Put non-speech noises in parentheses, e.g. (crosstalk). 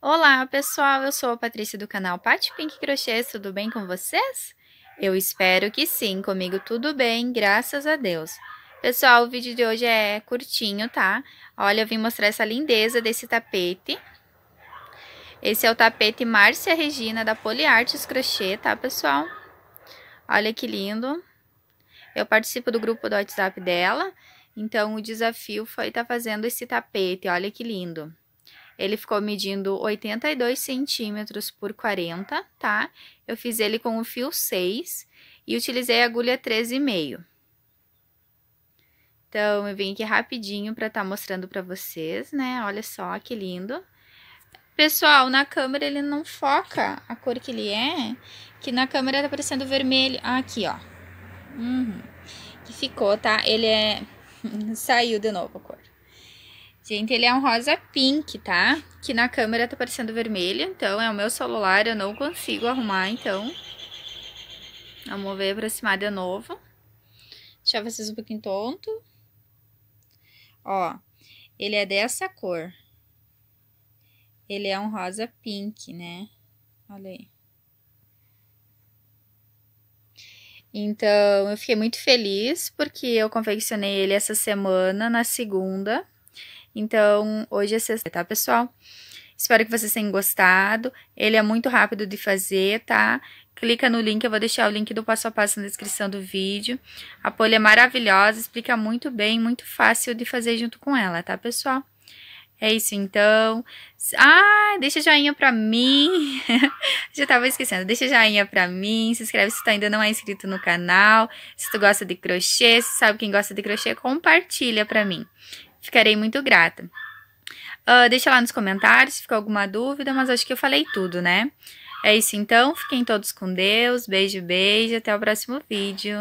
Olá, pessoal, eu sou a Patrícia do canal Pati Pink Crochês, tudo bem com vocês? Eu espero que sim, comigo tudo bem, graças a Deus. Pessoal, o vídeo de hoje é curtinho, tá? Olha, eu vim mostrar essa lindeza desse tapete. Esse é o tapete Márcia Regina da Poliartes Crochê, tá, pessoal? Olha que lindo. Eu participo do grupo do WhatsApp dela, então o desafio foi estar tá fazendo esse tapete, olha que lindo. Ele ficou medindo 82 centímetros por 40, tá? Eu fiz ele com o fio 6 e utilizei a agulha 13,5. Então, eu vim aqui rapidinho para estar tá mostrando para vocês, né? Olha só que lindo. Pessoal, na câmera ele não foca a cor que ele é, que na câmera tá parecendo vermelho. Ah, aqui, ó. Uhum. Que ficou, tá? Ele é... (laughs) Saiu de novo a cor. Gente, ele é um rosa pink, tá? Que na câmera tá parecendo vermelho, então é o meu celular, eu não consigo arrumar, então. Vamos ver aproximar de novo. Deixar vocês um pouquinho tonto. Ó, ele é dessa cor. Ele é um rosa pink, né? Olha aí. Então, eu fiquei muito feliz porque eu confeccionei ele essa semana, na segunda. Então, hoje é sexta, tá, pessoal? Espero que vocês tenham gostado. Ele é muito rápido de fazer, tá? Clica no link, eu vou deixar o link do passo a passo na descrição do vídeo. A polha é maravilhosa, explica muito bem, muito fácil de fazer junto com ela, tá, pessoal? É isso então. Ah, deixa joinha pra mim. (laughs) Já tava esquecendo. Deixa joinha pra mim. Se inscreve se tu ainda não é inscrito no canal. Se tu gosta de crochê, se sabe quem gosta de crochê, compartilha pra mim. Ficarei muito grata. Uh, deixa lá nos comentários se ficou alguma dúvida, mas acho que eu falei tudo, né? É isso então, fiquem todos com Deus, beijo, beijo, até o próximo vídeo.